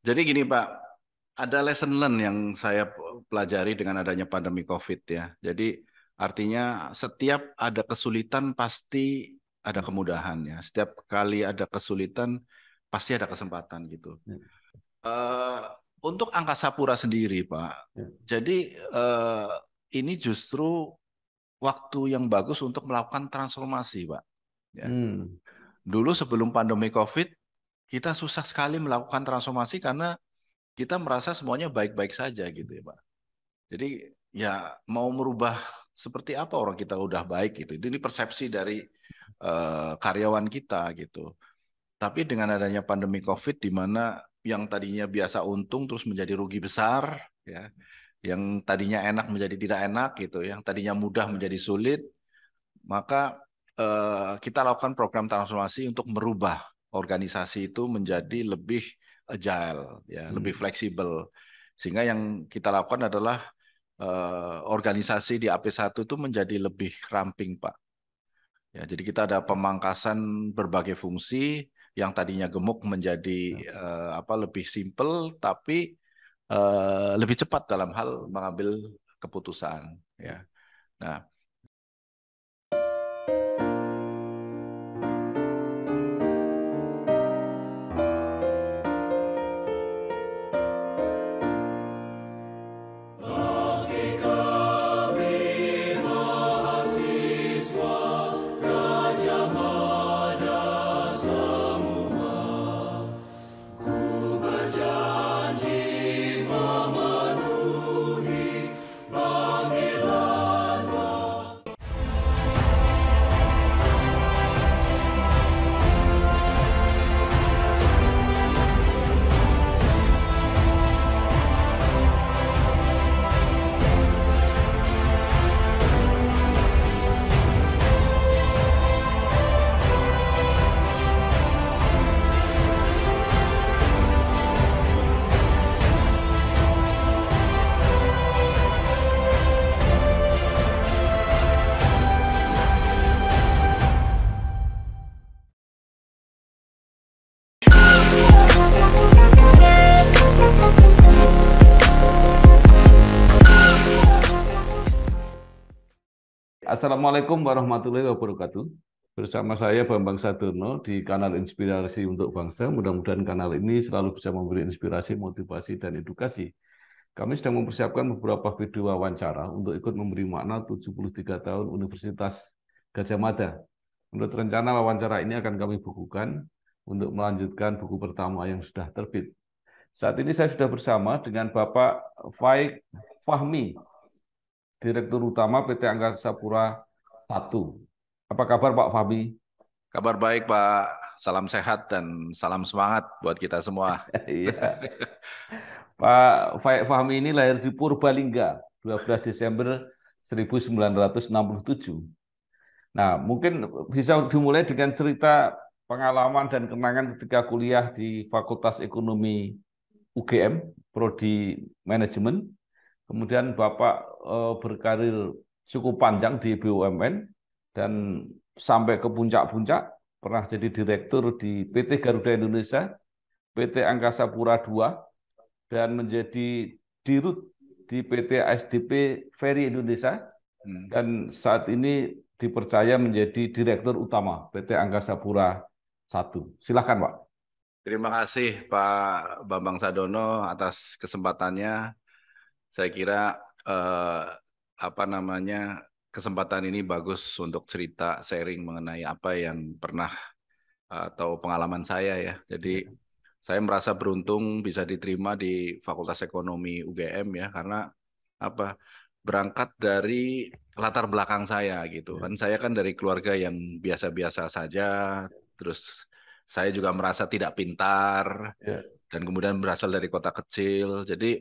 Jadi gini Pak, ada lesson learn yang saya pelajari dengan adanya pandemi COVID ya. Jadi artinya setiap ada kesulitan pasti ada kemudahan ya. Setiap kali ada kesulitan pasti ada kesempatan gitu. Ya. Uh, untuk angkasa pura sendiri Pak, ya. jadi uh, ini justru waktu yang bagus untuk melakukan transformasi Pak. Ya. Hmm. Dulu sebelum pandemi COVID kita susah sekali melakukan transformasi karena kita merasa semuanya baik-baik saja gitu ya Pak. Jadi ya mau merubah seperti apa orang kita udah baik gitu. Ini persepsi dari uh, karyawan kita gitu. Tapi dengan adanya pandemi Covid di mana yang tadinya biasa untung terus menjadi rugi besar ya. Yang tadinya enak menjadi tidak enak gitu, yang tadinya mudah menjadi sulit, maka uh, kita lakukan program transformasi untuk merubah organisasi itu menjadi lebih agile, ya, hmm. lebih fleksibel. Sehingga yang kita lakukan adalah eh, organisasi di AP1 itu menjadi lebih ramping, Pak. Ya, jadi kita ada pemangkasan berbagai fungsi yang tadinya gemuk menjadi hmm. eh, apa lebih simple tapi eh, lebih cepat dalam hal mengambil keputusan, ya. Nah, Assalamualaikum warahmatullahi wabarakatuh. Bersama saya Bambang Saturno di kanal Inspirasi untuk Bangsa. Mudah-mudahan kanal ini selalu bisa memberi inspirasi, motivasi, dan edukasi. Kami sedang mempersiapkan beberapa video wawancara untuk ikut memberi makna 73 tahun Universitas Gajah Mada. Menurut rencana wawancara ini akan kami bukukan untuk melanjutkan buku pertama yang sudah terbit. Saat ini saya sudah bersama dengan Bapak Faik Fahmi, Direktur Utama PT Angkasa Pura I. Apa kabar Pak Fabi? Kabar baik Pak, salam sehat dan salam semangat buat kita semua. Iya. Pak Faik Fahmi ini lahir di Purbalingga, 12 Desember 1967. Nah, mungkin bisa dimulai dengan cerita pengalaman dan kenangan ketika kuliah di Fakultas Ekonomi UGM, Prodi Manajemen. Kemudian Bapak Eh, berkarir cukup panjang di BUMN dan sampai ke puncak-puncak pernah jadi direktur di PT Garuda Indonesia, PT Angkasa Pura II dan menjadi dirut di PT ASDP Ferry Indonesia hmm. dan saat ini dipercaya menjadi direktur utama PT Angkasa Pura I. Silakan, Pak. Terima kasih Pak Bambang Sadono atas kesempatannya. Saya kira uh, apa namanya kesempatan ini bagus untuk cerita sharing mengenai apa yang pernah eh, atau pengalaman saya ya. Jadi ya. saya merasa beruntung bisa diterima di Fakultas Ekonomi UGM ya karena apa berangkat dari latar belakang saya gitu ya. kan saya kan dari keluarga yang biasa-biasa saja terus saya juga merasa tidak pintar yeah. dan kemudian berasal dari kota kecil jadi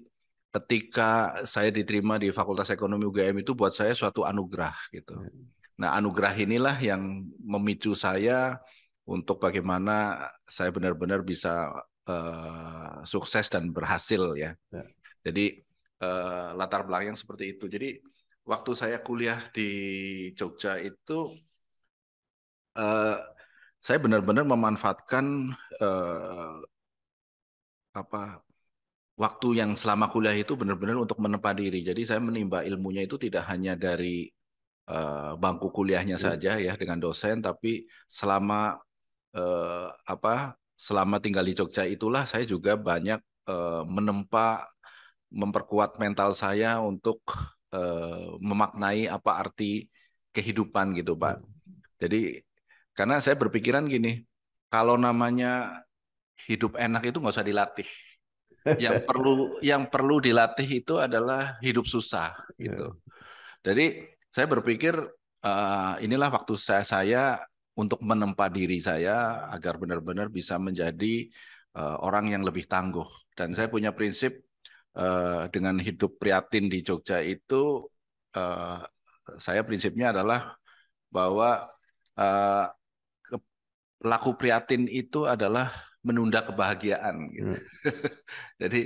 ketika saya diterima di Fakultas Ekonomi UGM itu buat saya suatu anugerah gitu. Hmm. Nah, anugerah inilah yang memicu saya untuk bagaimana saya benar-benar bisa uh, sukses dan berhasil ya. ya. Jadi uh, latar belakang seperti itu. Jadi waktu saya kuliah di Jogja itu uh, saya benar-benar memanfaatkan uh, apa waktu yang selama kuliah itu benar-benar untuk menempa diri. Jadi saya menimba ilmunya itu tidak hanya dari uh, bangku kuliahnya hmm. saja ya dengan dosen, tapi selama uh, apa selama tinggal di Jogja itulah saya juga banyak uh, menempa memperkuat mental saya untuk uh, memaknai apa arti kehidupan gitu Pak. Iya. Jadi karena saya berpikiran gini, kalau namanya hidup enak itu nggak usah dilatih yang perlu yang perlu dilatih itu adalah hidup susah ya. gitu. Jadi saya berpikir eh, inilah waktu saya saya untuk menempa diri saya agar benar-benar bisa menjadi eh, orang yang lebih tangguh. Dan saya punya prinsip eh, dengan hidup priatin di Jogja itu saya prinsipnya adalah bahwa uh, laku priatin itu adalah menunda kebahagiaan. Gitu. Hmm. Jadi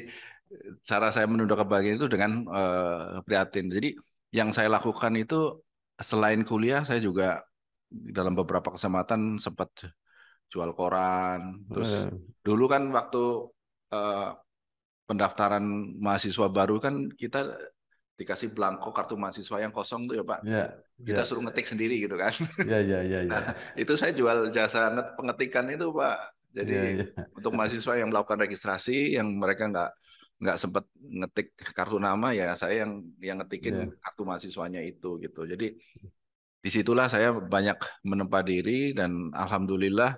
cara saya menunda kebahagiaan itu dengan uh, prihatin. Jadi yang saya lakukan itu selain kuliah saya juga dalam beberapa kesempatan sempat jual koran. Terus hmm. dulu kan waktu uh, pendaftaran mahasiswa baru kan kita dikasih belangko kartu mahasiswa yang kosong tuh ya Pak. ya, kita ya. suruh ngetik sendiri gitu kan. Iya iya iya. Nah, itu saya jual jasa pengetikan itu Pak jadi yeah, yeah. untuk mahasiswa yang melakukan registrasi yang mereka nggak nggak sempat ngetik kartu nama ya saya yang yang ngetikin yeah. kartu mahasiswanya itu gitu. Jadi disitulah saya banyak menempa diri dan alhamdulillah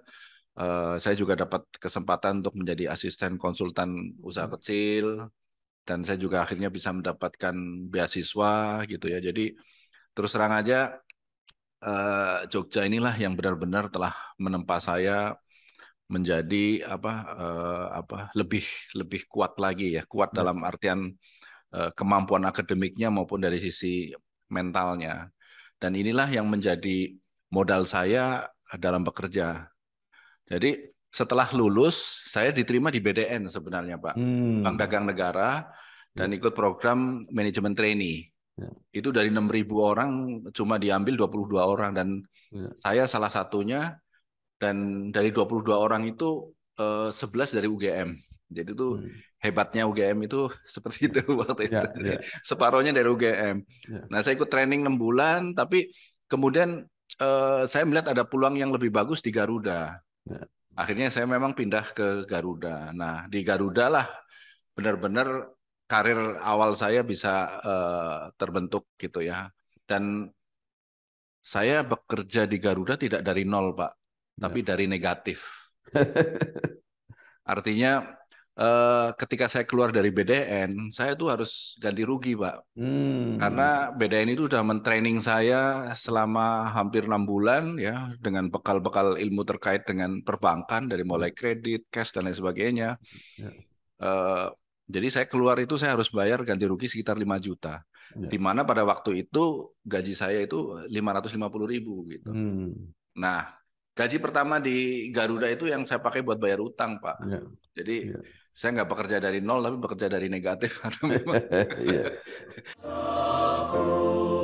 uh, saya juga dapat kesempatan untuk menjadi asisten konsultan usaha hmm. kecil dan saya juga akhirnya bisa mendapatkan beasiswa gitu ya jadi terus terang aja eh, Jogja inilah yang benar-benar telah menempa saya menjadi apa eh, apa lebih lebih kuat lagi ya kuat hmm. dalam artian eh, kemampuan akademiknya maupun dari sisi mentalnya dan inilah yang menjadi modal saya dalam bekerja jadi setelah lulus saya diterima di BDN sebenarnya pak hmm. Bank Dagang Negara iya. dan ikut program manajemen trainee Ya. Itu dari 6.000 orang cuma diambil 22 orang dan ya. saya salah satunya dan dari 22 orang itu uh, eh, 11 dari UGM. Jadi itu hmm. hebatnya UGM itu seperti itu waktu ya, itu. Yeah, Separohnya dari UGM. Yeah. Nah, saya ikut training 6 bulan tapi kemudian uh, saya melihat ada peluang yang lebih bagus di Garuda. Yeah. Akhirnya saya memang pindah ke Garuda. Nah, di Garuda lah benar-benar karir awal saya bisa uh, terbentuk gitu ya. Dan saya bekerja di Garuda tidak dari nol, Pak tapi ya. dari negatif. Artinya eh, ketika saya keluar dari BDN, saya itu harus ganti rugi, Pak. Hmm. Karena BDN itu sudah mentraining saya selama hampir enam bulan ya dengan bekal-bekal ilmu terkait dengan perbankan dari mulai kredit, cash dan lain sebagainya. Ya. Eh, jadi saya keluar itu saya harus bayar ganti rugi sekitar 5 juta. Ya. Di mana pada waktu itu gaji saya itu 550 ribu gitu. Hmm. Nah, Gaji pertama di Garuda itu yang saya pakai buat bayar utang, Pak. Ya. Jadi ya. saya nggak bekerja dari nol, tapi bekerja dari negatif.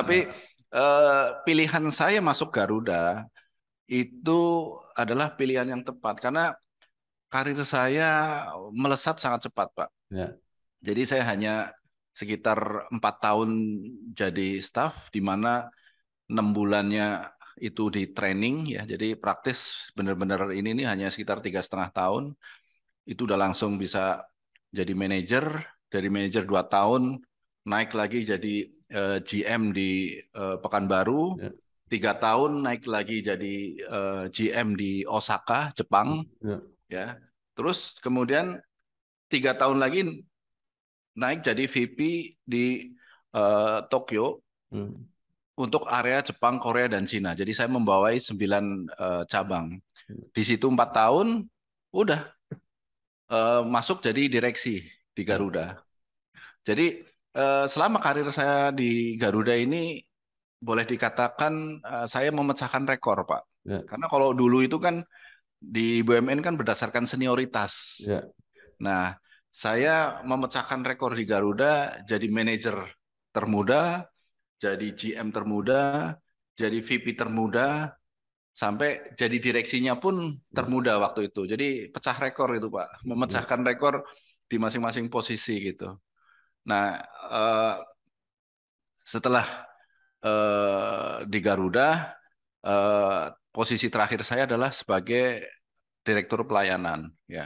Tapi iya. eh, pilihan saya masuk Garuda itu adalah pilihan yang tepat karena karir saya melesat sangat cepat, Pak. Ya. Jadi saya hanya sekitar empat tahun jadi staff di mana enam bulannya itu di training ya jadi praktis benar-benar ini nih hanya sekitar tiga setengah tahun itu udah langsung bisa jadi manajer dari manajer dua tahun naik lagi jadi uh, eh, GM di uh, Pekanbaru, yeah. tiga tahun naik lagi jadi uh, eh, GM di Osaka, Jepang, hmm, yeah. ya. Terus kemudian tiga tahun lagi naik jadi VP di uh, Tokyo hmm. untuk area Jepang, Korea dan Cina. Jadi saya membawai sembilan uh, cabang. Hmm. Di situ empat tahun, udah uh, masuk jadi direksi di Garuda. Jadi Eh, selama karir saya di Garuda ini boleh dikatakan uh, saya memecahkan rekor, Pak. Ya. Karena kalau dulu itu kan di BUMN kan berdasarkan senioritas. Ya. Nah, saya memecahkan rekor di Garuda jadi manajer termuda, jadi GM termuda, jadi VP termuda, sampai jadi direksinya pun termuda waktu itu. Jadi pecah rekor itu Pak, memecahkan rekor di masing-masing posisi gitu. Nah, uh, setelah uh, di Garuda, uh, posisi terakhir saya adalah sebagai direktur pelayanan, ya.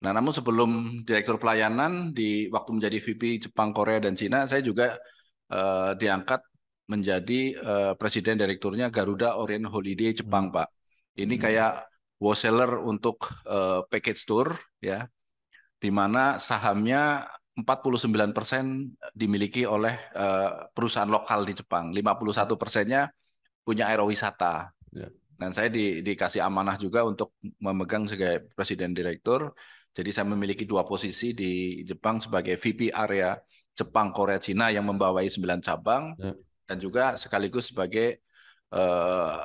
Nah, namun sebelum direktur pelayanan di waktu menjadi VP Jepang, Korea, dan Cina, saya juga uh, diangkat menjadi uh, presiden direkturnya Garuda Orient Holiday Jepang, hmm. Pak. Ini hmm. kayak wholesaler untuk uh, package tour, ya, di mana sahamnya 49 persen dimiliki oleh uh, perusahaan lokal di Jepang, 51 persennya punya aerowisata. Ya. Dan saya di, dikasih amanah juga untuk memegang sebagai presiden direktur. Jadi saya memiliki dua posisi di Jepang sebagai VP area Jepang, Korea, Cina yang membawai sembilan cabang ya. dan juga sekaligus sebagai uh,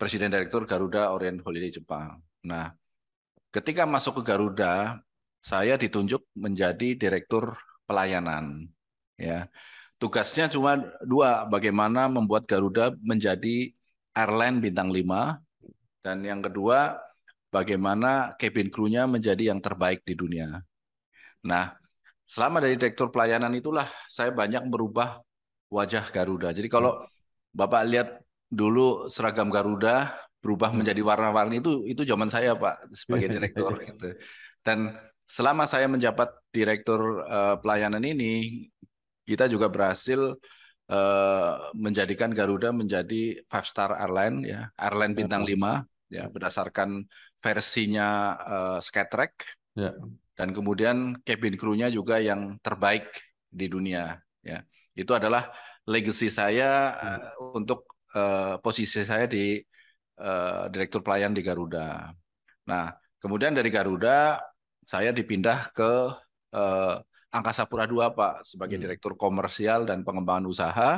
presiden direktur Garuda Orient Holiday Jepang. Nah, ketika masuk ke Garuda, saya ditunjuk menjadi direktur pelayanan. Ya, tugasnya cuma dua, bagaimana membuat Garuda menjadi airline bintang lima, dan yang kedua bagaimana cabin crew-nya menjadi yang terbaik di dunia. Nah, selama dari direktur pelayanan itulah saya banyak merubah wajah Garuda. Jadi kalau Bapak lihat dulu seragam Garuda berubah hmm. menjadi warna-warni itu itu zaman saya Pak sebagai direktur gitu. Dan selama saya menjabat direktur uh, pelayanan ini, kita juga berhasil uh, menjadikan Garuda menjadi five star airline ya, airline bintang lima, ya iya. berdasarkan versinya uh, Skytrack. Ya. Dan kemudian cabin crew juga yang terbaik di dunia ya. Itu adalah legacy saya uh, untuk uh, posisi saya di uh, direktur pelayan di Garuda. Nah, kemudian dari Garuda saya dipindah ke eh, Angkasa Pura II Pak sebagai hmm. direktur komersial dan pengembangan usaha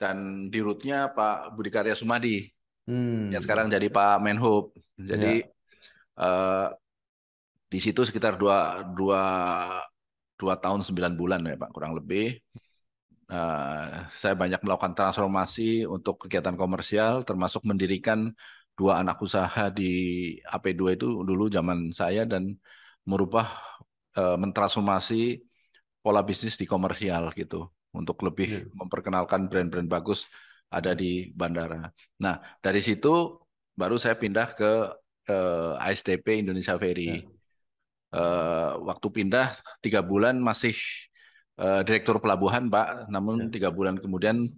dan di rootnya Pak Budi Karya Sumadi hmm. yang sekarang jadi Pak Menhub. Jadi ya. eh, di situ sekitar dua, dua, dua tahun sembilan bulan ya Pak kurang lebih. Uh, saya banyak melakukan transformasi untuk kegiatan komersial, termasuk mendirikan dua anak usaha di AP2 itu dulu zaman saya dan merubah e, mentransformasi pola bisnis di komersial gitu untuk lebih yeah. memperkenalkan brand-brand bagus ada di bandara. Nah, dari situ baru saya pindah ke ISTP eh, ASDP Indonesia Ferry. Yeah. Ya. Uh, waktu pindah tiga bulan masih uh, direktur pelabuhan, Pak. Namun yeah. tiga bulan kemudian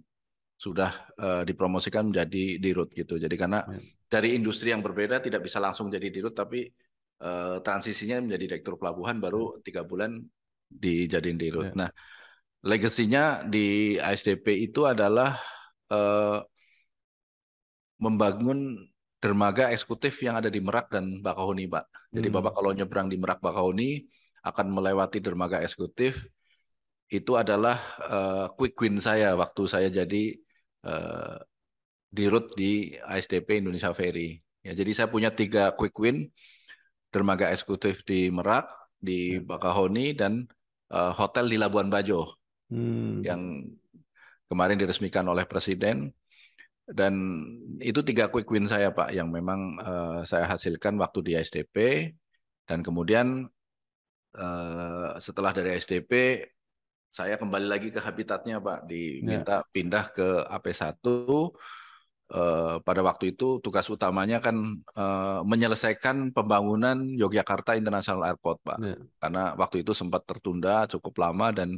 sudah uh, dipromosikan menjadi dirut gitu. Jadi karena yeah. dari industri yang berbeda tidak bisa langsung jadi dirut, tapi uh, transisinya menjadi direktur pelabuhan baru ya. tiga bulan dijadiin dirut. Yeah. Nah, legasinya di ASDP itu adalah uh, membangun dermaga eksekutif yang ada di Merak dan Bakahuni, Pak. Jadi hmm. Bapak kalau nyebrang di Merak Bakahuni akan melewati dermaga eksekutif. Itu adalah uh, quick win saya waktu saya jadi uh, dirut di ASDP Indonesia Ferry. Ya, jadi saya punya tiga quick win dermaga eksekutif di Merak, di ya. Bakahoni dan uh, hotel di Labuan Bajo hmm. yang kemarin diresmikan oleh Presiden dan itu tiga quick win saya Pak yang memang uh, saya hasilkan waktu di SDP dan kemudian uh, setelah dari SDP saya kembali lagi ke habitatnya Pak diminta ya. pindah ke AP1 Eh, pada waktu itu tugas utamanya kan uh, menyelesaikan pembangunan Yogyakarta International Airport, Pak. Ya. Karena waktu itu sempat tertunda cukup lama dan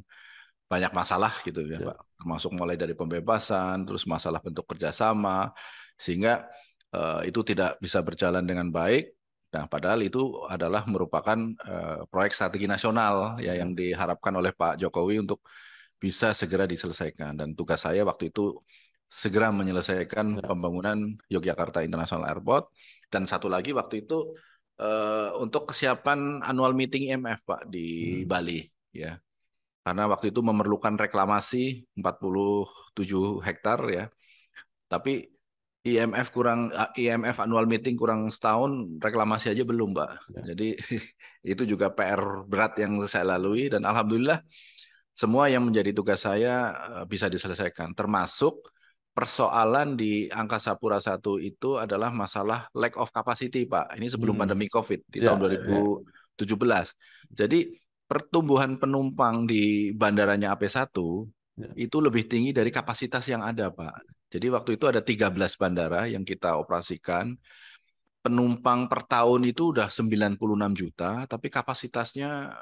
banyak masalah gitu ya, ya. Pak. Termasuk mulai dari pembebasan, terus masalah bentuk kerjasama, sehingga uh, itu tidak bisa berjalan dengan baik. Nah, padahal itu adalah merupakan uh, proyek strategi nasional ya, ya yang diharapkan oleh Pak Jokowi untuk bisa segera diselesaikan. Dan tugas saya waktu itu segera menyelesaikan ya. pembangunan Yogyakarta International Airport dan satu lagi waktu itu uh, untuk kesiapan annual meeting IMF Pak di hmm. Bali ya. Karena waktu itu memerlukan reklamasi 47 hektar ya. Tapi IMF kurang eh, IMF annual meeting kurang setahun reklamasi aja belum, Pak. Ya. Jadi itu juga PR berat yang saya lalui dan alhamdulillah semua yang menjadi tugas saya eh, bisa diselesaikan termasuk persoalan di angkasa pura satu itu adalah masalah lack of capacity, Pak. Ini sebelum hmm. pandemi COVID di yeah, tahun 2017. Ya, yeah. Jadi pertumbuhan penumpang di bandaranya AP1 yeah. itu lebih tinggi dari kapasitas yang ada, Pak. Jadi waktu itu ada 13 bandara yang kita operasikan. Penumpang per tahun itu udah 96 juta, tapi kapasitasnya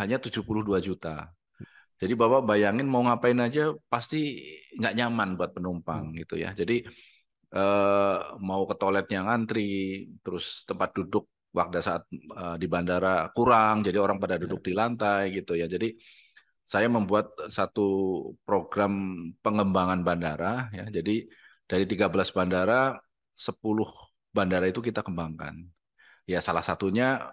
hanya 72 juta. Jadi Bapak bayangin mau ngapain aja pasti nggak nyaman buat penumpang hmm. gitu ya. Jadi eh, mau ke toiletnya ngantri, terus tempat duduk waktu saat eh, di bandara kurang, jadi orang pada duduk ya. di lantai gitu ya. Jadi saya membuat satu program pengembangan bandara ya. Jadi dari 13 bandara 10 bandara itu kita kembangkan. Ya salah satunya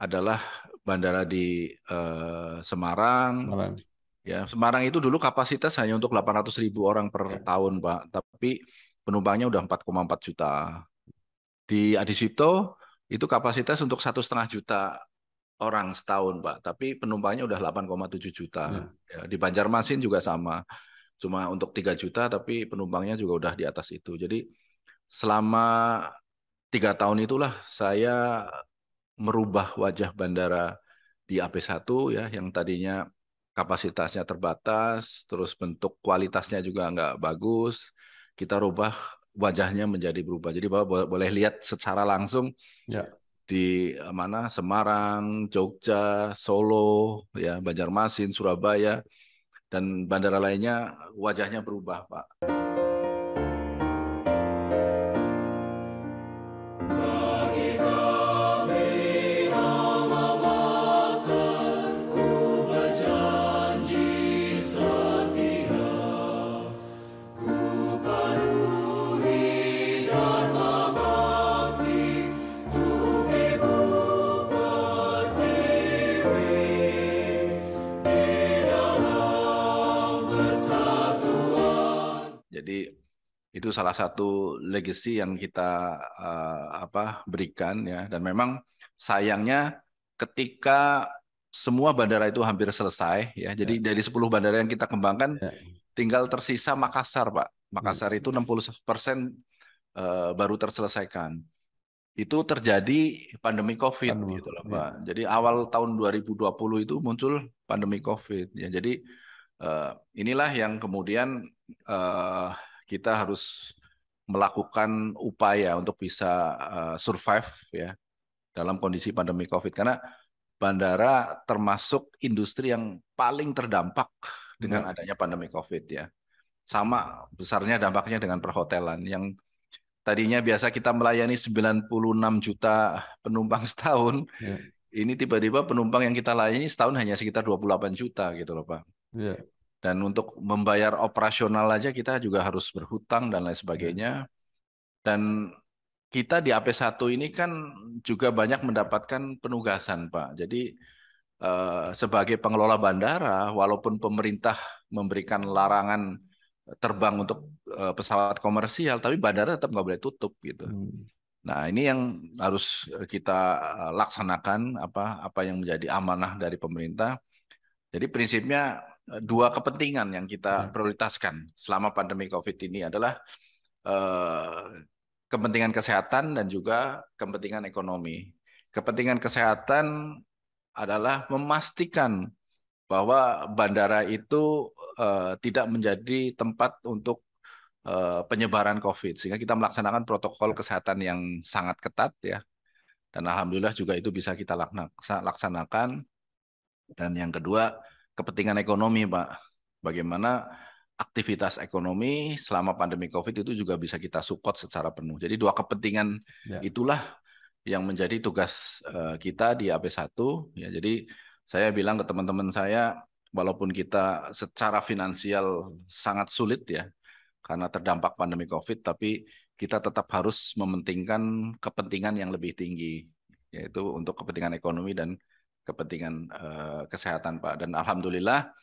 adalah bandara di eh, Semarang, Malang. Ya, Semarang itu dulu kapasitas hanya untuk 800 ribu orang per ya. tahun, Pak. Tapi penumpangnya udah 4,4 juta. Di Adisito itu kapasitas untuk satu setengah juta orang setahun, Pak. Tapi penumpangnya udah 8,7 juta. Ya. ya. di Banjarmasin juga sama. Cuma untuk 3 juta, tapi penumpangnya juga udah di atas itu. Jadi selama tiga tahun itulah saya merubah wajah bandara di AP1 ya, yang tadinya kapasitasnya terbatas, terus bentuk kualitasnya juga nggak bagus, kita rubah wajahnya menjadi berubah. Jadi bapak boleh lihat secara langsung ya. di eh, mana Semarang, Jogja, Solo, ya Banjarmasin, Surabaya, dan bandara lainnya wajahnya berubah, Pak. itu salah satu legacy yang kita uh, apa berikan ya dan memang sayangnya ketika semua bandara itu hampir selesai ya jadi ya. dari 10 bandara yang kita kembangkan ya. tinggal tersisa Makassar Pak Makassar ya. itu 60 uh, eh, baru terselesaikan itu terjadi pandemi COVID pandemi. gitu loh Pak ya. jadi awal tahun 2020 itu muncul pandemi COVID ya jadi uh, inilah yang kemudian uh, kita harus melakukan upaya untuk bisa eh, survive ya dalam kondisi pandemi Covid karena bandara termasuk industri yang paling terdampak dengan ya. adanya pandemi Covid ya. Sama besarnya dampaknya dengan perhotelan yang tadinya biasa kita melayani 96 juta penumpang setahun. Ya. Ini tiba-tiba penumpang yang kita layani setahun hanya sekitar 28 juta gitu loh, Pak. Ya. Dan untuk membayar operasional aja kita juga harus berhutang dan lain sebagainya. Iya. Dan kita di AP1 ini kan juga banyak mendapatkan penugasan, Pak. Jadi eh, sebagai pengelola bandara, walaupun pemerintah memberikan larangan terbang untuk eh, pesawat komersial, tapi bandara tetap nggak boleh tutup gitu. Hmm. Nah, ini yang harus kita eh, laksanakan apa apa yang menjadi amanah dari pemerintah. Jadi prinsipnya Eh, dua kepentingan yang kita iya. prioritaskan selama pandemi COVID ini adalah uh, kepentingan kesehatan dan juga kepentingan ekonomi. Kepentingan kesehatan adalah memastikan bahwa bandara itu uh, tidak menjadi tempat untuk uh, penyebaran COVID, sehingga kita melaksanakan protokol iya. kesehatan yang sangat ketat ya. Dan alhamdulillah juga itu bisa kita laksanakan. Dan yang kedua, kepentingan ekonomi, Pak. Bagaimana aktivitas ekonomi selama pandemi COVID itu juga bisa kita support secara penuh. Jadi dua kepentingan ya. itulah yang menjadi tugas eh, kita di AP1 ya. Jadi saya bilang ke teman-teman saya walaupun kita secara finansial sangat sulit ya karena terdampak pandemi Covid tapi kita tetap harus mementingkan kepentingan yang lebih tinggi yaitu untuk kepentingan ekonomi dan kepentingan uh, kesehatan Pak. Dan alhamdulillah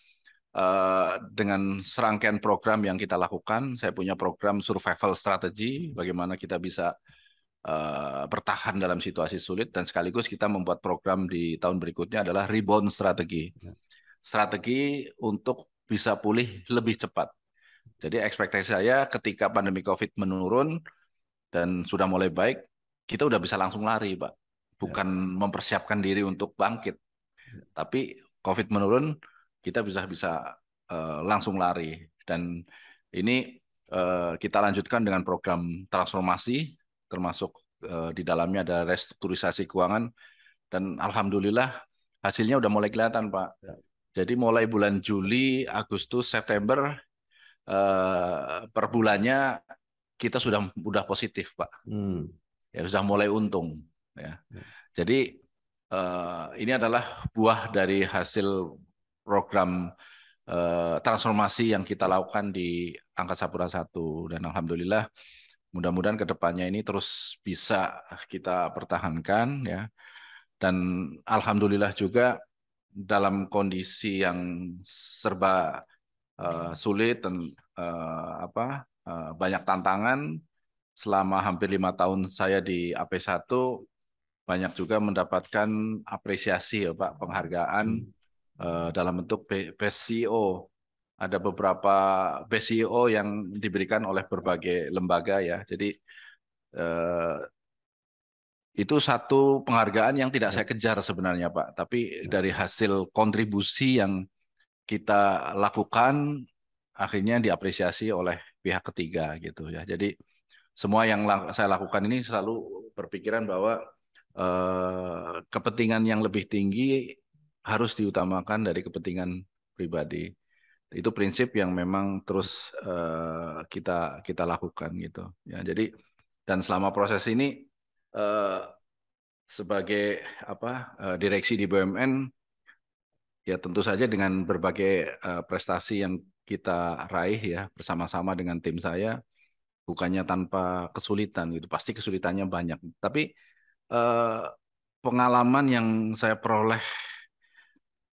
uh, dengan serangkaian program yang kita lakukan, saya punya program survival strategy bagaimana kita bisa uh, bertahan dalam situasi sulit dan sekaligus kita membuat program di tahun berikutnya adalah rebound strategi. Ya. Strategi untuk bisa pulih lebih cepat. Jadi ekspektasi saya ketika pandemi Covid menurun dan sudah mulai baik, kita udah bisa langsung lari, Pak bukan ya. mempersiapkan diri untuk bangkit. Ya. Tapi COVID menurun, kita bisa bisa uh, langsung lari dan ini uh, kita lanjutkan dengan program transformasi termasuk uh, di dalamnya ada restrukturisasi keuangan dan alhamdulillah hasilnya udah mulai kelihatan, Pak. Ya. Jadi mulai bulan Juli, Agustus, September uh, per bulannya kita sudah sudah positif, Pak. Hmm. Ya sudah mulai untung, ya. ya. Jadi eh, ini adalah buah dari hasil program eh, transformasi yang kita lakukan di Angkasa Pura 1 dan alhamdulillah mudah-mudahan kedepannya ini terus bisa kita pertahankan ya dan alhamdulillah juga dalam kondisi yang serba uh, sulit dan uh, apa uh, banyak tantangan selama hampir lima tahun saya di AP1 banyak juga mendapatkan apresiasi ya Pak, penghargaan uh, dalam bentuk Best e Ada beberapa Best e yang diberikan oleh berbagai lembaga ya. Jadi eh, itu satu penghargaan yang tidak ya. saya kejar sebenarnya Pak, tapi ya. dari hasil kontribusi yang kita lakukan akhirnya diapresiasi oleh pihak ketiga gitu ya. Jadi semua yang saya lakukan ini selalu berpikiran bahwa Eh, kepentingan yang lebih tinggi harus diutamakan dari kepentingan pribadi. Itu prinsip yang memang terus eh, kita kita lakukan gitu. Ya, jadi dan selama proses ini eh, sebagai apa direksi di BUMN ya tentu saja dengan berbagai prestasi yang kita raih ya bersama-sama dengan tim saya bukannya tanpa kesulitan gitu pasti kesulitannya banyak tapi Eh, pengalaman yang saya peroleh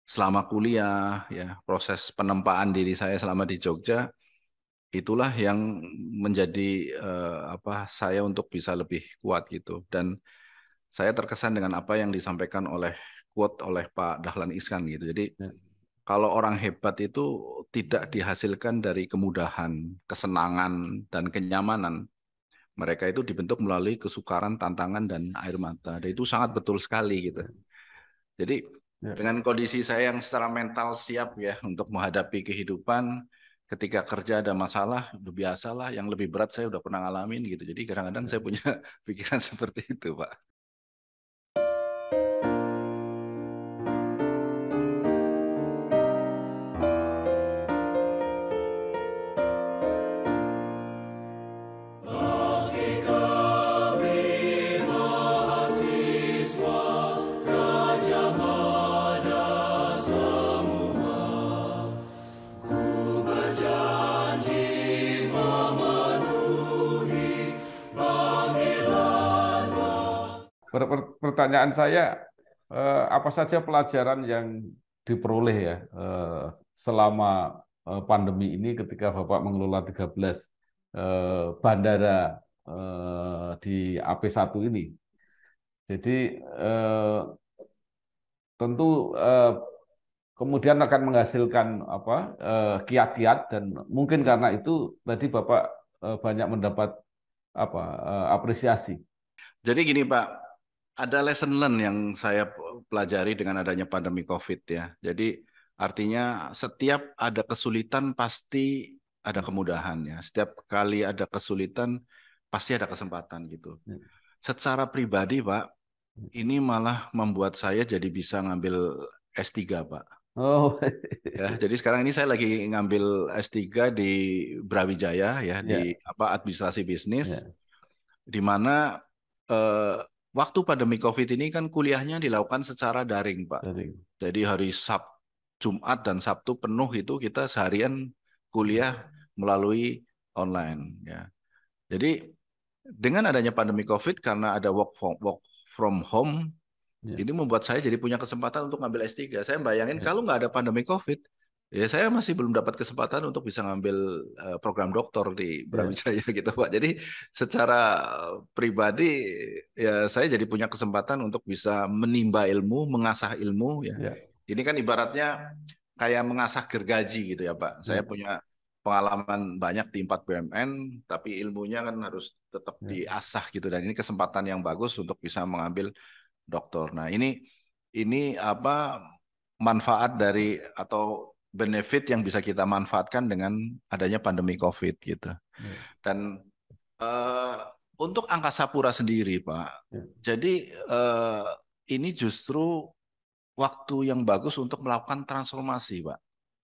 selama kuliah, ya proses penempaan diri saya selama di Jogja itulah yang menjadi uh, apa saya untuk bisa lebih kuat gitu dan saya terkesan dengan apa yang disampaikan oleh quote oleh Pak Dahlan Iskan gitu. Jadi ya. kalau orang hebat itu tidak dihasilkan dari kemudahan, kesenangan dan kenyamanan, mereka itu dibentuk melalui kesukaran, tantangan dan air mata. Dan itu sangat betul sekali gitu. Jadi ya. dengan kondisi saya yang secara mental siap ya untuk menghadapi kehidupan, ketika kerja ada masalah, udah biasalah. Yang lebih berat saya udah pernah ngalamin gitu. Jadi kadang-kadang ya. saya punya pikiran seperti itu, Pak. pertanyaan saya, eh, apa saja pelajaran yang diperoleh ya eh, selama eh, pandemi ini ketika Bapak mengelola 13 bandara di AP1 ini? Jadi tentu kemudian akan menghasilkan apa kiat-kiat dan mungkin karena itu tadi Bapak banyak mendapat apa apresiasi. Jadi gini Pak, ada lesson learn yang saya pelajari dengan adanya pandemi COVID ya. Jadi artinya setiap ada kesulitan pasti ada kemudahan ya. Setiap kali ada kesulitan pasti ada kesempatan gitu. Ya. Secara pribadi Pak, ya. ini malah membuat saya jadi bisa ngambil S3 Pak. Oh. ya, jadi sekarang ini saya lagi ngambil S3 di Brawijaya ya yeah. di ya. apa administrasi bisnis. Yeah. Di mana eh, waktu pandemi COVID ini kan kuliahnya dilakukan secara daring, Pak. Daring. Jadi hari Sab, Jumat dan Sabtu penuh itu kita seharian kuliah melalui online. Ya. Jadi dengan adanya pandemi COVID karena ada work from, work from home, ya. ini membuat saya jadi punya kesempatan untuk ngambil S3. Saya bayangin ya. kalau nggak ada pandemi COVID, Ya saya masih belum dapat kesempatan untuk bisa ngambil program doktor di ya. Brawijaya ya. gitu Pak. Jadi secara pribadi ya saya jadi punya kesempatan untuk bisa menimba ilmu, mengasah ilmu ya. ya. Ini kan ibaratnya kayak mengasah gergaji gitu ya Pak. Saya ya. punya pengalaman banyak di 4 BUMN tapi ilmunya kan harus tetap diasah gitu dan ini kesempatan yang bagus untuk bisa mengambil doktor. Nah, ini ini apa manfaat dari atau benefit yang bisa kita manfaatkan dengan adanya pandemi COVID gitu. Ya. Dan uh, untuk angkasa pura sendiri, Pak, hmm. jadi uh, ini justru waktu yang bagus untuk melakukan transformasi, Pak.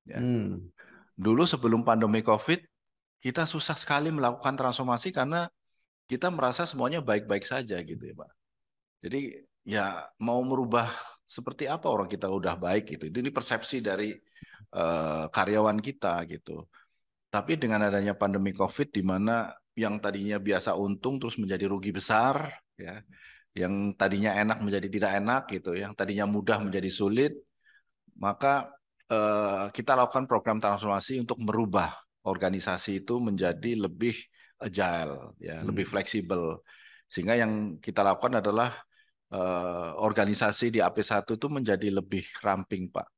Ya. Hmm. Dulu sebelum pandemi COVID, kita susah sekali melakukan transformasi karena kita merasa semuanya baik-baik saja gitu ya, Pak. Jadi ya mau merubah seperti apa orang kita udah baik gitu. Ini persepsi dari Eh, karyawan kita gitu. Tapi dengan adanya pandemi COVID di mana yang tadinya biasa untung terus menjadi rugi besar ya, yang tadinya enak menjadi tidak enak gitu, yang tadinya mudah menjadi sulit, maka uh, kita lakukan program transformasi untuk merubah organisasi itu menjadi lebih agile ya, hmm. lebih fleksibel. Sehingga yang kita lakukan adalah eh, organisasi di AP1 itu menjadi lebih ramping, Pak.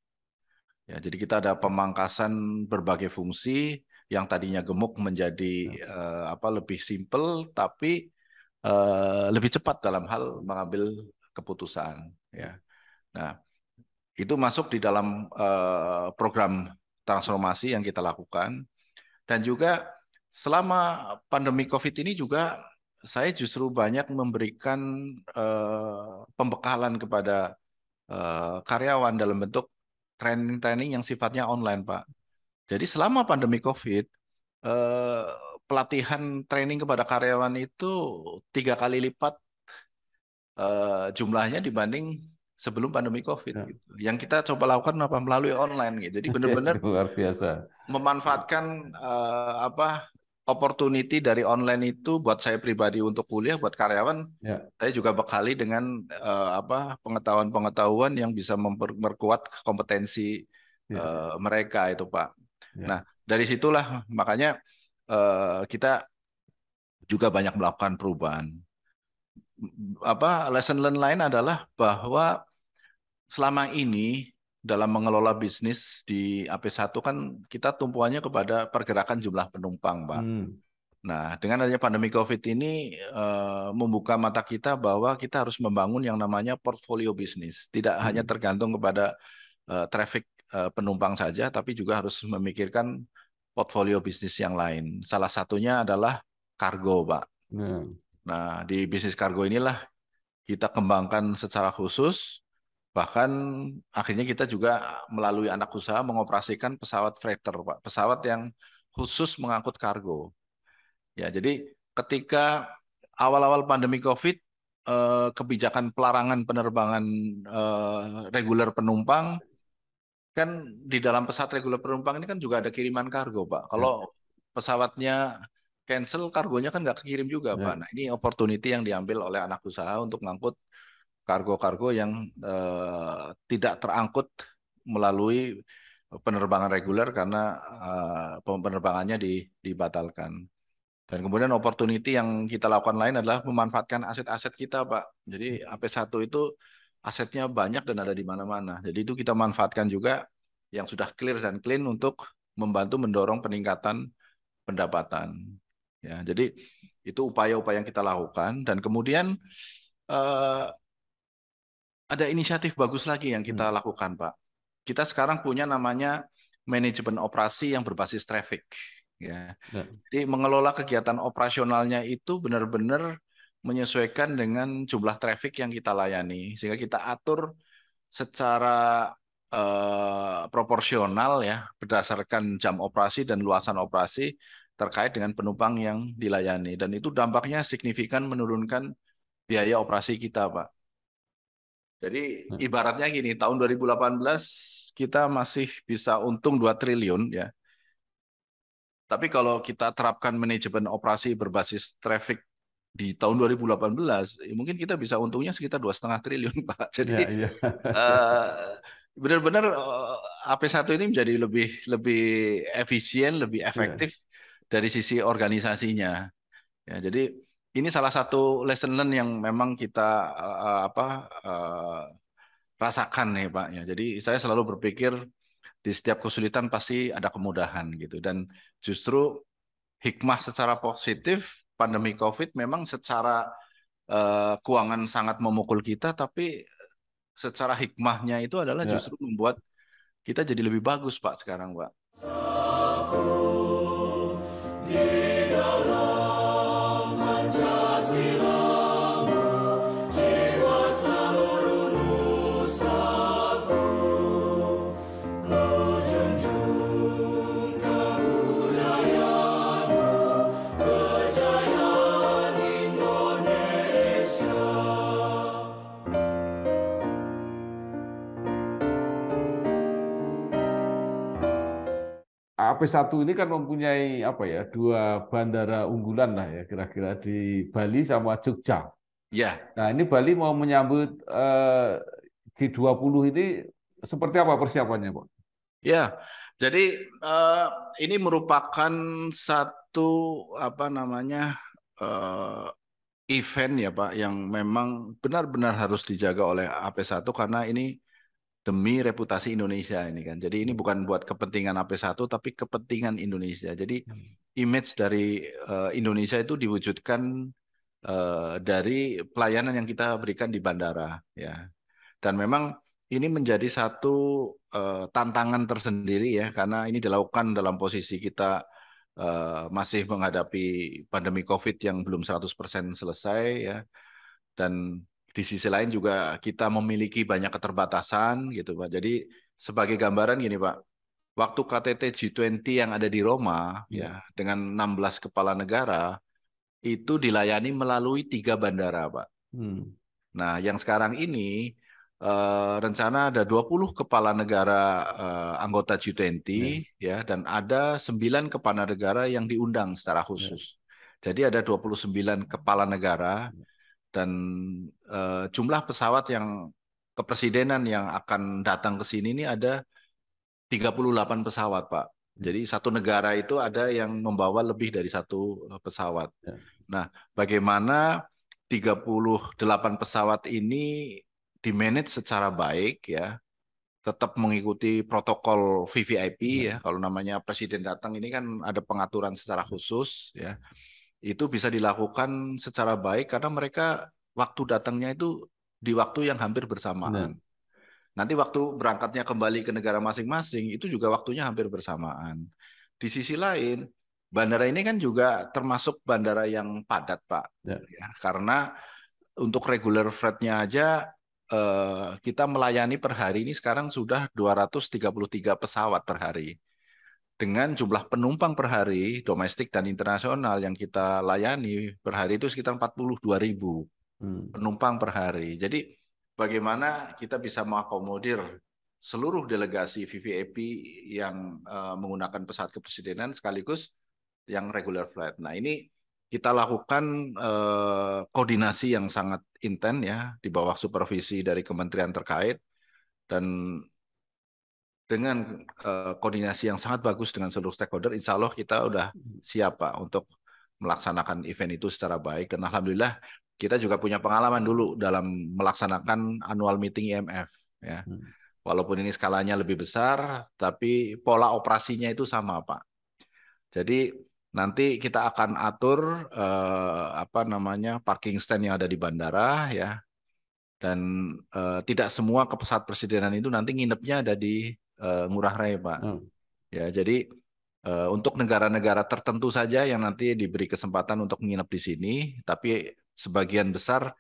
Ya, jadi kita ada pemangkasan berbagai fungsi yang tadinya gemuk menjadi uh, apa lebih simpel tapi uh, lebih cepat dalam hal mengambil keputusan ya. Nah, itu masuk di dalam uh, program transformasi yang kita lakukan dan juga selama pandemi Covid ini juga saya justru banyak memberikan uh, pembekalan kepada uh, karyawan dalam bentuk training-training yang sifatnya online, Pak. Jadi selama pandemi COVID, eh, pelatihan training kepada karyawan itu tiga kali lipat eh, jumlahnya dibanding sebelum pandemi COVID. Ya. Gitu. Yang kita coba lakukan apa melalui online gitu. Jadi benar-benar luar biasa. Memanfaatkan eh, apa opportunity dari online itu buat saya pribadi untuk kuliah buat karyawan ya. saya juga bekali dengan uh, apa pengetahuan-pengetahuan yang bisa memperkuat kompetensi ya. uh, mereka itu Pak. Ya. Nah, dari situlah makanya uh, kita juga banyak melakukan perubahan. Apa lesson learn lain adalah bahwa selama ini dalam mengelola bisnis di AP1 kan kita tumpuannya kepada pergerakan jumlah penumpang, Pak. Hmm. Nah, dengan adanya pandemi COVID ini uh, membuka mata kita bahwa kita harus membangun yang namanya portfolio bisnis. Tidak hmm. hanya tergantung kepada uh, traffic uh, penumpang saja, tapi juga harus memikirkan portfolio bisnis yang lain. Salah satunya adalah kargo, Pak. Hmm. Nah, di bisnis kargo inilah kita kembangkan secara khusus Bahkan akhirnya kita juga melalui anak usaha mengoperasikan pesawat freighter, Pak. Pesawat yang khusus mengangkut kargo. Ya, jadi ketika awal-awal pandemi Covid eh, kebijakan pelarangan penerbangan eh, reguler penumpang kan di dalam pesawat reguler penumpang ini kan juga ada kiriman kargo, Pak. Ya. Kalau pesawatnya cancel, kargonya kan nggak kekirim juga, ya. Pak. Nah, ini opportunity yang diambil oleh anak usaha untuk mengangkut kargo-kargo yang eh, tidak terangkut melalui penerbangan reguler karena eh, penerbangannya dibatalkan. Dan kemudian opportunity yang kita lakukan lain adalah memanfaatkan aset-aset kita, Pak. Jadi AP1 itu asetnya banyak dan ada di mana-mana. Jadi itu kita manfaatkan juga yang sudah clear dan clean untuk membantu mendorong peningkatan pendapatan. Ya, jadi itu upaya-upaya yang kita lakukan dan kemudian eh, ada inisiatif bagus lagi yang kita hmm. lakukan, Pak. Kita sekarang punya namanya manajemen operasi yang berbasis traffic. Ya. Hmm. Jadi mengelola kegiatan operasionalnya itu benar-benar menyesuaikan dengan jumlah traffic yang kita layani, sehingga kita atur secara eh, proporsional ya, berdasarkan jam operasi dan luasan operasi terkait dengan penumpang yang dilayani. Dan itu dampaknya signifikan menurunkan biaya operasi kita, Pak. Jadi ya. ibaratnya gini, tahun 2018 kita masih bisa untung 2 triliun ya. Tapi kalau kita terapkan manajemen operasi berbasis traffic di tahun 2018 ya mungkin kita bisa untungnya sekitar dua setengah triliun pak jadi ya, ya. benar-benar uh, eh, AP1 ini menjadi lebih lebih efisien lebih iya. efektif ya. dari sisi organisasinya ya jadi ini salah satu lesson learn yang memang kita uh, apa uh, rasakan nih Pak ya. Jadi saya selalu berpikir di setiap kesulitan pasti ada kemudahan gitu dan justru hikmah secara positif pandemi Covid memang secara uh, keuangan sangat memukul kita tapi secara hikmahnya itu adalah ya. justru membuat kita jadi lebih bagus Pak sekarang Pak. KP1 ini kan mempunyai apa ya dua bandara unggulan lah ya kira-kira di Bali sama Jogja. Ya. Nah ini Bali mau menyambut eh, uh, G20 ini seperti apa persiapannya, Pak? Ya, jadi uh, ini merupakan satu apa namanya uh, event ya Pak yang memang benar-benar harus dijaga oleh AP1 karena ini demi reputasi Indonesia ini kan. Jadi ini bukan buat kepentingan AP1 tapi kepentingan Indonesia. Jadi hmm. image dari uh, Indonesia itu diwujudkan uh, dari pelayanan yang kita berikan di bandara ya. Dan memang ini menjadi satu uh, tantangan tersendiri ya karena ini dilakukan dalam posisi kita uh, masih menghadapi pandemi Covid yang belum 100% selesai ya. Dan di sisi lain juga kita memiliki banyak keterbatasan gitu Pak. Jadi sebagai gambaran gini Pak, waktu KTT G20 yang ada di Roma ya, hmm. ya dengan 16 kepala negara itu dilayani melalui tiga bandara Pak. Hmm. Nah yang sekarang ini Uh, rencana ada 20 kepala negara uh, anggota G20 yeah. ya dan ada 9 kepala negara yang diundang secara ya. khusus. Yeah. Jadi ada 29 kepala negara yeah dan uh, jumlah pesawat yang kepresidenan yang akan datang ke sini ini ada 38 pesawat, Pak. Hmm. Jadi satu negara itu ada yang membawa lebih dari satu eh, pesawat. Ya. Nah, bagaimana 38 pesawat ini di manage secara baik ya, tetap mengikuti protokol VVIP ya. ya. Kalau namanya presiden datang ini kan ada pengaturan secara khusus ya itu bisa dilakukan secara baik karena mereka waktu datangnya itu di waktu yang hampir bersamaan. Benar. Nanti waktu berangkatnya kembali ke negara masing-masing itu juga waktunya hampir bersamaan. Di sisi lain, bandara ini kan juga termasuk bandara yang padat, Pak. Ya. Ya, karena untuk regular flight-nya aja eh, kita melayani per hari ini sekarang sudah 233 pesawat per hari dengan jumlah penumpang per hari domestik dan internasional yang kita layani per hari itu sekitar 42 ribu hmm. penumpang per hari. Jadi bagaimana kita bisa mengakomodir seluruh delegasi VVIP yang uh, menggunakan pesawat kepresidenan sekaligus yang regular flight. Nah ini kita lakukan uh, koordinasi yang sangat intens ya di bawah supervisi dari kementerian terkait dan dengan uh, koordinasi yang sangat bagus dengan seluruh stakeholder, insya Allah kita sudah siap Pak untuk melaksanakan event itu secara baik. Dan alhamdulillah kita juga punya pengalaman dulu dalam melaksanakan annual meeting IMF. Ya, hmm. walaupun ini skalanya lebih besar, tapi pola operasinya itu sama Pak. Jadi nanti kita akan atur eh, apa namanya parking stand yang ada di bandara ya dan eh, tidak semua ke pesawat presidenan itu nanti nginepnya ada di uh, murah raya, Pak. Hmm. Ya, jadi uh, untuk negara-negara tertentu saja yang nanti diberi kesempatan untuk menginap di sini, tapi sebagian besar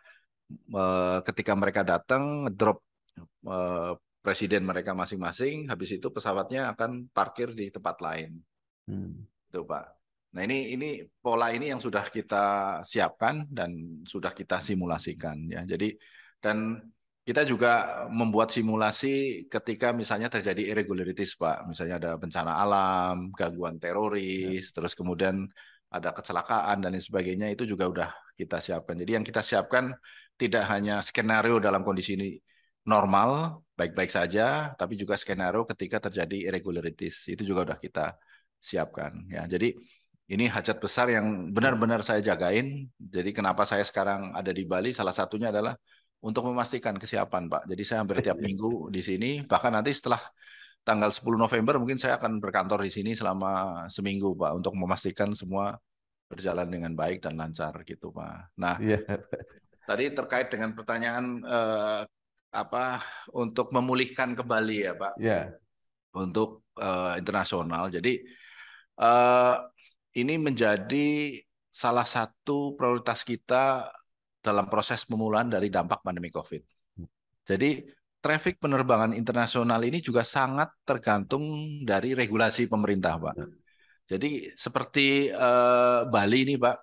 uh, ketika mereka datang drop uh, presiden mereka masing-masing, habis itu pesawatnya akan parkir di tempat lain. Hmm. Itu, Pak. Nah, ini ini pola ini yang sudah kita siapkan dan sudah kita simulasikan ya. Jadi dan kita juga membuat simulasi ketika misalnya terjadi irregularities, Pak. Misalnya ada bencana alam, gangguan teroris, ya. terus kemudian ada kecelakaan dan lain sebagainya itu juga udah kita siapkan. Jadi yang kita siapkan tidak hanya skenario dalam kondisi ini normal, baik-baik saja, tapi juga skenario ketika terjadi irregularities itu juga udah kita siapkan ya. Jadi ini hajat besar yang benar-benar saya jagain. Jadi kenapa saya sekarang ada di Bali salah satunya adalah untuk memastikan kesiapan Pak. Jadi saya hampir tiap iya. minggu di sini, bahkan nanti setelah tanggal 10 November mungkin saya akan berkantor di sini selama seminggu Pak untuk memastikan semua berjalan dengan baik dan lancar gitu Pak. Nah, yeah. tadi terkait dengan pertanyaan eh, apa untuk memulihkan kembali ya Pak. Yeah. Untuk eh, internasional. Jadi eh, ini menjadi salah satu prioritas kita dalam proses pemulihan dari dampak pandemi COVID. Hmm. Jadi traffic penerbangan internasional ini juga sangat tergantung dari regulasi pemerintah, Pak. Ya. Jadi seperti uh, Bali ini, Pak.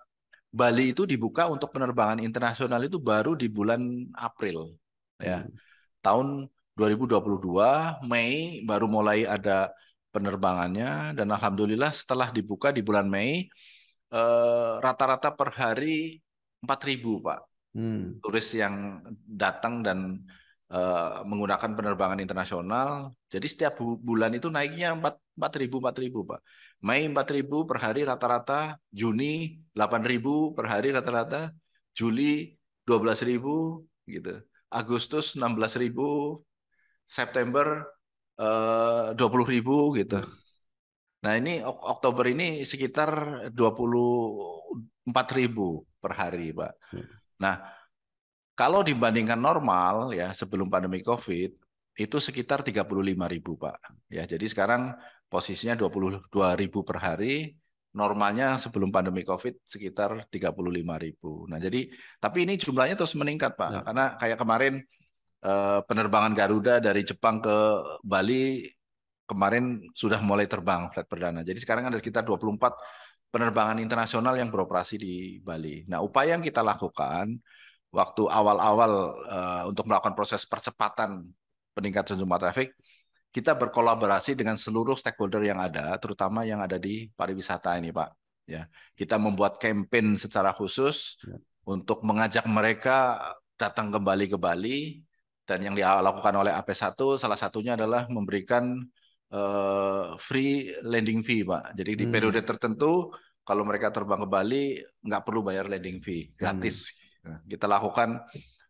Bali itu dibuka untuk penerbangan internasional itu baru di bulan April, ya. Hmm. Tahun 2022 Mei baru mulai ada penerbangannya dan alhamdulillah setelah dibuka di bulan Mei eh, rata -rata per hari empat ribu Pak. Hmm. Turis yang datang dan uh, menggunakan penerbangan internasional. Jadi setiap bu bulan itu naiknya empat ribu empat ribu Pak. Mei ribu per hari rata-rata, Juni 8.000 per hari rata-rata, Juli 12.000 gitu. Agustus 16.000, September eh, puluh 20.000 gitu. Nah, ini Oktober ini sekitar ribu per hari, Pak. Hmm. Nah, kalau dibandingkan normal ya sebelum pandemi Covid itu sekitar 35.000, Pak. Ya, jadi sekarang posisinya 22.000 per hari, normalnya sebelum pandemi Covid sekitar 35.000. Nah, jadi tapi ini jumlahnya terus meningkat, Pak. Ya. Karena kayak kemarin eh, penerbangan Garuda dari Jepang ke Bali kemarin sudah mulai terbang flight perdana. Jadi sekarang ada sekitar 24 penerbangan internasional yang beroperasi di Bali. Nah, upaya yang kita lakukan waktu awal-awal uh, untuk melakukan proses percepatan peningkatan jumlah trafik, kita berkolaborasi dengan seluruh stakeholder yang ada, terutama yang ada di pariwisata ini, Pak. Ya, kita membuat campaign secara khusus ya. untuk mengajak mereka datang kembali ke Bali dan yang dilakukan oleh AP1 salah satunya adalah memberikan uh, free landing fee, Pak. Jadi di hmm. periode tertentu kalau mereka terbang ke Bali nggak perlu bayar landing fee hmm. gratis hmm. kita lakukan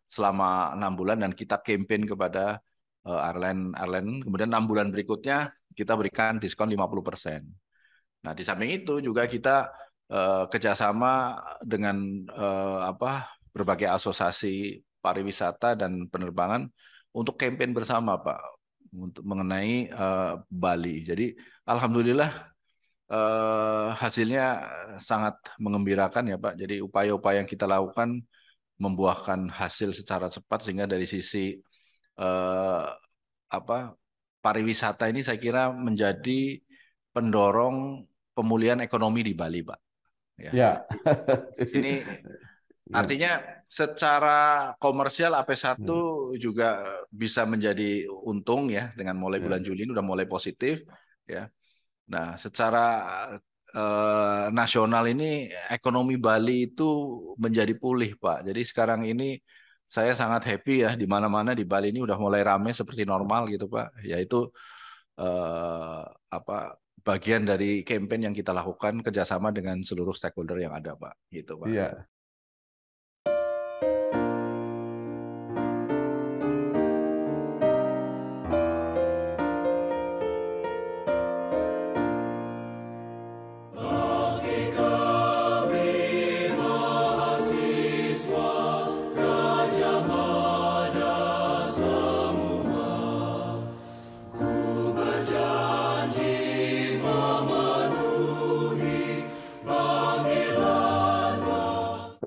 selama enam bulan dan kita campaign kepada eh, airline airline kemudian enam bulan berikutnya kita berikan diskon 50%. Nah di samping itu juga kita uh, kerjasama dengan uh, apa berbagai asosiasi pariwisata dan penerbangan untuk campaign bersama pak untuk mengenai uh, Bali. Jadi alhamdulillah Eh, hasilnya eh, sangat mengembirakan ya Pak. Jadi upaya-upaya yang kita lakukan membuahkan hasil secara cepat sehingga dari sisi eh, apa pariwisata ini saya kira menjadi pendorong pemulihan ekonomi di Bali, Pak. Ya. ya. ini ya. artinya secara komersial AP1 hmm. juga bisa menjadi untung ya dengan mulai ya. bulan Juli ini udah mulai positif ya. Nah, secara eh, nasional ini ekonomi Bali itu menjadi pulih, Pak. Jadi sekarang ini saya sangat happy ya di mana-mana di Bali ini udah mulai ramai seperti normal gitu, Pak. Yaitu eh, apa bagian dari kampanye yang kita lakukan kerjasama dengan seluruh stakeholder yang ada, Pak. Gitu, Pak. Iya.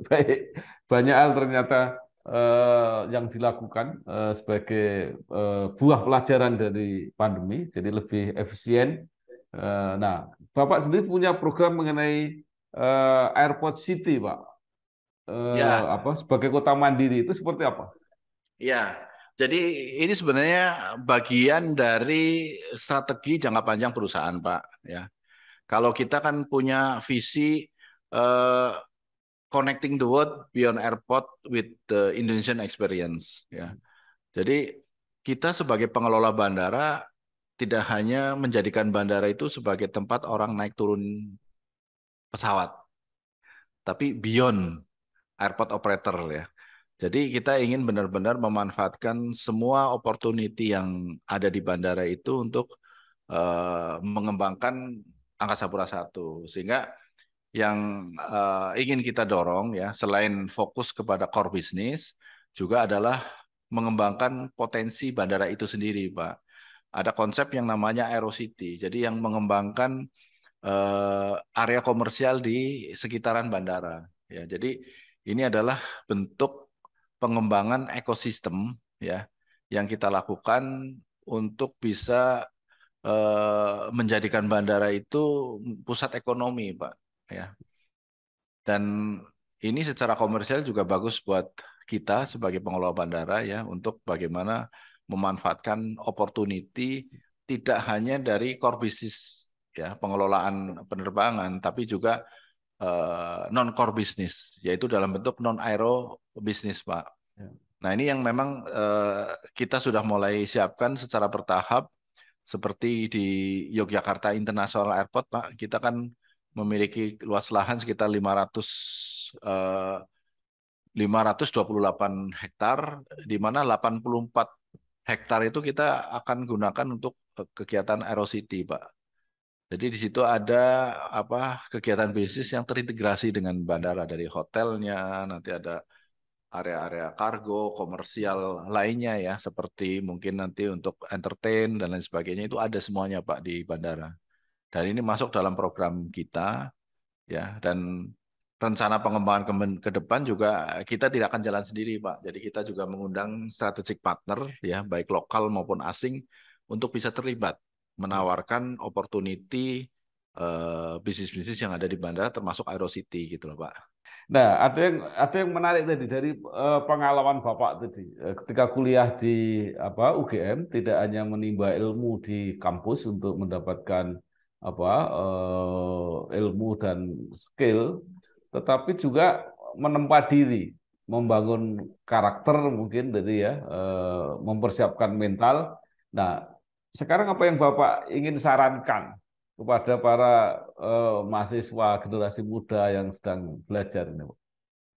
baik banyak hal ternyata uh, yang dilakukan uh, sebagai uh, buah pelajaran dari pandemi, jadi lebih efisien. uh, nah, Bapak sendiri punya program mengenai uh, Airport City, Pak. ya. Apa sebagai kota mandiri itu seperti apa? Ya, jadi ini sebenarnya bagian dari strategi jangka panjang perusahaan, Pak. Ya, kalau kita kan punya visi eh, connecting the world beyond airport with the Indonesian experience ya. Jadi kita sebagai pengelola bandara tidak hanya menjadikan bandara itu sebagai tempat orang naik turun pesawat. Tapi beyond airport operator ya. Jadi kita ingin benar-benar memanfaatkan semua opportunity yang ada di bandara itu untuk uh, mengembangkan angkasa pura satu sehingga yang uh, ingin kita dorong ya selain fokus kepada core bisnis juga adalah mengembangkan potensi bandara itu sendiri, Pak. Ada konsep yang namanya AeroCity, jadi yang mengembangkan uh, area komersial di sekitaran bandara. Ya, jadi ini adalah bentuk pengembangan ekosistem ya yang kita lakukan untuk bisa eh, menjadikan bandara itu pusat ekonomi, Pak ya. Dan ini secara komersial juga bagus buat kita sebagai pengelola bandara ya untuk bagaimana memanfaatkan opportunity tidak hanya dari core business ya pengelolaan penerbangan tapi juga uh, eh, non core business yaitu dalam bentuk non aero business pak. Ya. Nah ini yang memang uh, kita sudah mulai siapkan secara bertahap seperti di Yogyakarta International Airport pak kita kan memiliki luas lahan sekitar 500 eh, puluh 528 hektar di mana 84 hektar itu kita akan gunakan untuk eh, kegiatan Aerocity, Pak. Jadi di situ ada apa kegiatan bisnis yang terintegrasi dengan bandara dari hotelnya, nanti ada area-area kargo, komersial lainnya ya, seperti mungkin nanti untuk entertain dan lain sebagainya itu ada semuanya Pak di bandara. Dan ini masuk dalam program kita ya dan rencana pengembangan ke depan juga kita tidak akan jalan sendiri, Pak. Jadi kita juga mengundang strategic partner ya baik lokal maupun asing untuk bisa terlibat menawarkan opportunity bisnis eh, bisnis-bisnis yang ada di bandara termasuk AeroCity gitu loh, Pak. Nah, ada yang ada yang menarik tadi dari uh, pengalaman Bapak tadi. Uh, ketika kuliah di apa UGM tidak hanya menimba ilmu di kampus untuk mendapatkan apa eh, ilmu dan skill, tetapi juga menempa diri, membangun karakter mungkin tadi ya, eh, mempersiapkan mental. Nah, sekarang apa yang Bapak ingin sarankan kepada para uh, mahasiswa generasi muda yang sedang belajar ini, Pak?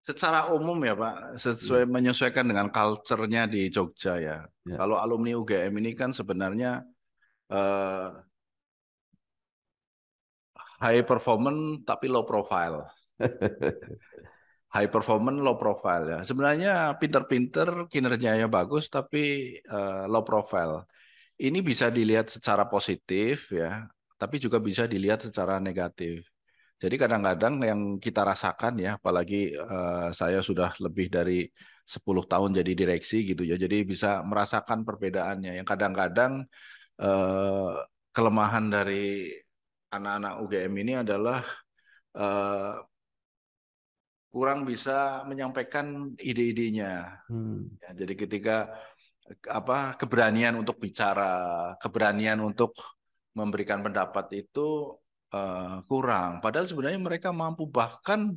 Secara umum ya Pak, sesuai ya. menyesuaikan dengan culture-nya di Jogja ya. ya. Kalau alumni UGM ini kan sebenarnya uh, high performance tapi low profile. high performance low profile ya. Sebenarnya pinter-pinter kinerjanya bagus tapi uh, low profile. Ini bisa dilihat secara positif ya, tapi juga bisa dilihat secara negatif. Jadi kadang-kadang yang kita rasakan ya, apalagi uh, saya sudah lebih dari 10 tahun jadi direksi gitu ya. Jadi bisa merasakan perbedaannya yang kadang-kadang uh, kelemahan dari anak-anak UGM ini adalah uh, kurang bisa menyampaikan ide-idenya. Hmm. Ya, jadi ketika apa keberanian untuk bicara, keberanian untuk memberikan pendapat itu uh, kurang. Padahal sebenarnya mereka mampu bahkan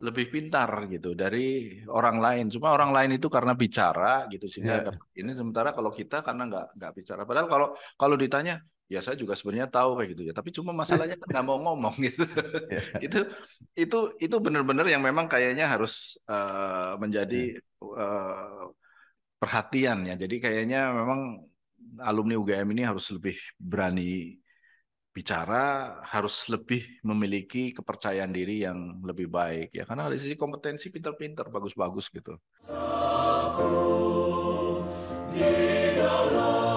lebih pintar gitu dari orang lain. Cuma orang lain itu karena bicara gitu sehingga yeah. ini sementara kalau kita karena nggak nggak bicara. Padahal kalau kalau ditanya ya saya juga sebenarnya tahu kayak gitu ya tapi cuma masalahnya kan nggak mau ngomong gitu yeah. itu itu itu benar-benar yang memang kayaknya harus uh, menjadi yeah. Ya. uh, perhatian ya jadi kayaknya memang alumni UGM ini harus lebih berani bicara harus lebih memiliki kepercayaan diri yang lebih baik ya karena dari sisi kompetensi pinter-pinter bagus-bagus gitu. Aku di dalam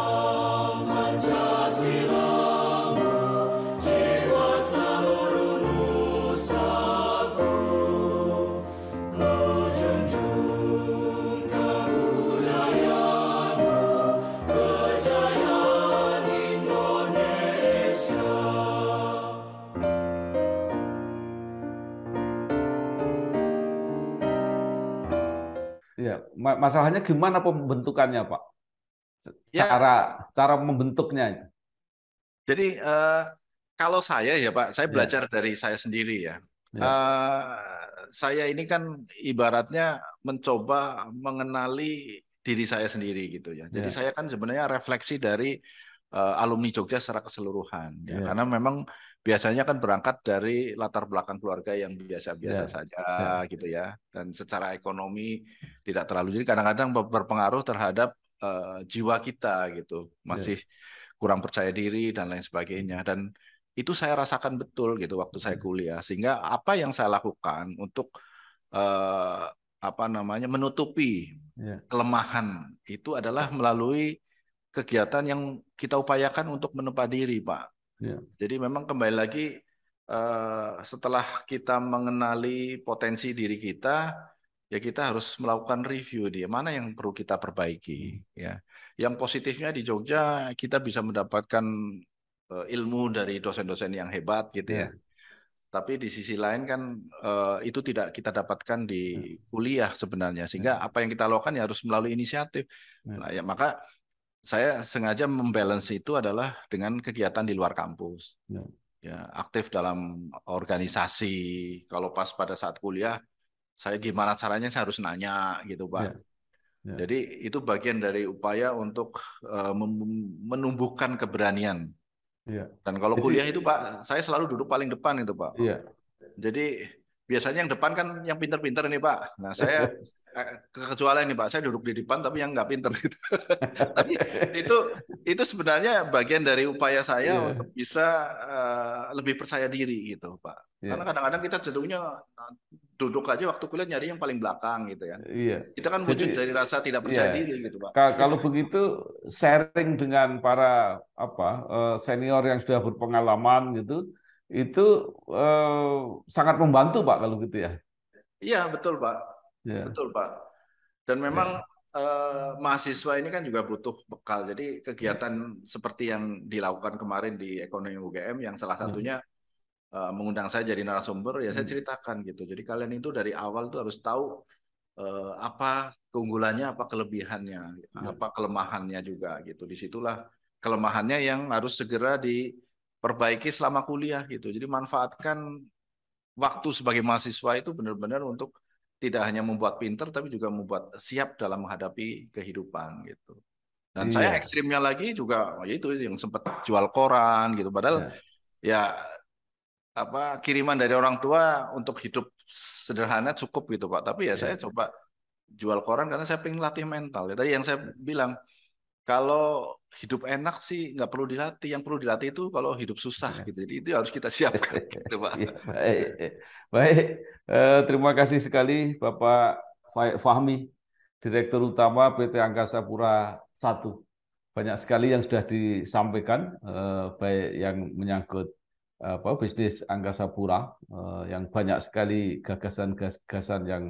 masalahnya gimana pembentukannya Pak? Cara ya. cara membentuknya. Jadi uh, kalau saya ya Pak, saya ya. belajar ya. dari saya sendiri ya. ya. Uh, saya ini kan ibaratnya mencoba mengenali diri saya sendiri gitu ya. Jadi ya. saya kan sebenarnya refleksi dari uh, alumni Jogja secara keseluruhan ya. ya. Karena memang biasanya kan berangkat dari latar belakang keluarga yang biasa-biasa yeah. saja yeah. gitu ya dan secara ekonomi tidak terlalu jadi kadang-kadang berpengaruh terhadap uh, jiwa kita gitu ya. masih yeah. kurang percaya diri dan lain sebagainya dan itu saya rasakan betul gitu waktu saya hmm. kuliah sehingga apa yang saya lakukan untuk uh, apa namanya menutupi yeah. kelemahan itu adalah ya. melalui kegiatan yang kita upayakan untuk menempa diri, Pak. Yeah. Jadi memang kembali lagi uh, setelah kita mengenali potensi diri kita, ya kita harus melakukan review dia mana yang perlu kita perbaiki hmm. ya yang positifnya di Jogja kita bisa mendapatkan uh, ilmu dari dosen-dosen yang hebat gitu ya, ya. tapi di sisi lain kan uh, itu tidak kita dapatkan di ya. kuliah sebenarnya sehingga ya. apa yang kita lakukan ya harus melalui inisiatif ya. nah ya maka saya sengaja membalance itu adalah dengan kegiatan di luar kampus. Ya. ya, aktif dalam organisasi. Kalau pas pada saat kuliah, saya gimana caranya saya harus nanya gitu, Pak. Ya. Ya. Jadi itu bagian dari upaya untuk uh, menumbuhkan keberanian. Ya. Dan kalau kuliah itu Pak, saya selalu duduk paling depan itu Pak. Ya. Jadi biasanya yang depan kan yang pinter-pinter ini Pak. Nah saya eh, kekecualian ini Pak, saya duduk di depan tapi yang nggak pinter gitu. tapi itu itu sebenarnya bagian dari upaya saya yeah. untuk bisa uh, lebih percaya diri gitu Pak. Yeah. Karena kadang-kadang kita cenderungnya eh, duduk aja waktu kuliah nyari yang paling belakang gitu ya. Iya. Kita kan wujud dari rasa tidak iya. percaya iya. diri gitu Pak. Kalau begitu sharing dengan para apa senior yang sudah berpengalaman gitu itu eh, sangat membantu Pak kalau gitu ya. Iya betul Pak, ya. betul Pak. Dan memang ya. Uh, mahasiswa ini kan juga butuh bekal. Jadi kegiatan ya. seperti yang dilakukan kemarin di ekonomi UGM yang salah iya. satunya ya. uh, mengundang saya jadi narasumber ya saya iya. ceritakan gitu. Jadi kalian itu dari awal tuh harus tahu uh, apa keunggulannya, apa kelebihannya, iya. apa kelemahannya juga gitu. Disitulah kelemahannya yang harus segera di perbaiki selama kuliah gitu. Jadi manfaatkan waktu sebagai mahasiswa itu benar-benar untuk tidak hanya membuat pinter tapi juga membuat siap dalam menghadapi kehidupan gitu. Dan iya. saya ekstrimnya lagi juga oh, ya itu yang sempat jual koran gitu. Padahal iya. ya apa kiriman dari orang tua untuk hidup sederhana cukup gitu pak. Tapi ya iya. saya coba jual koran karena saya pengen latih mental. Ya, tadi yang saya bilang kalau hidup enak sih nggak perlu dilatih. Yang perlu dilatih itu kalau hidup susah iya. gitu. Jadi itu harus kita siapkan gitu, Pak. Iya, baik. Iya. Baik. Eh, terima kasih sekali Bapak Fahmi, Direktur Utama PT Angkasa Pura 1. Banyak sekali yang sudah disampaikan eh, baik yang menyangkut apa bisnis Angkasa Pura eh, yang banyak sekali gagasan-gagasan yang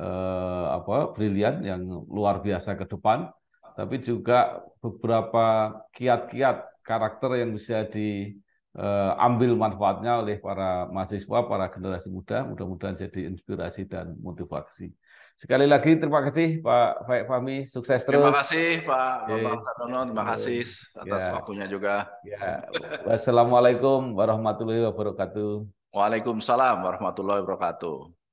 eh, apa brilian yang luar biasa ke depan tapi juga beberapa kiat-kiat karakter yang bisa diambil eh, uh, manfaatnya oleh para mahasiswa, para generasi muda. Mudah-mudahan jadi inspirasi dan motivasi. Sekali lagi terima kasih Pak Faik Fahmi, sukses terus. Terima kasih Pak Bapak Sadono, terima kasih atas ya. waktunya juga. Ya. Wassalamualaikum warahmatullahi wabarakatuh. Waalaikumsalam warahmatullahi wabarakatuh.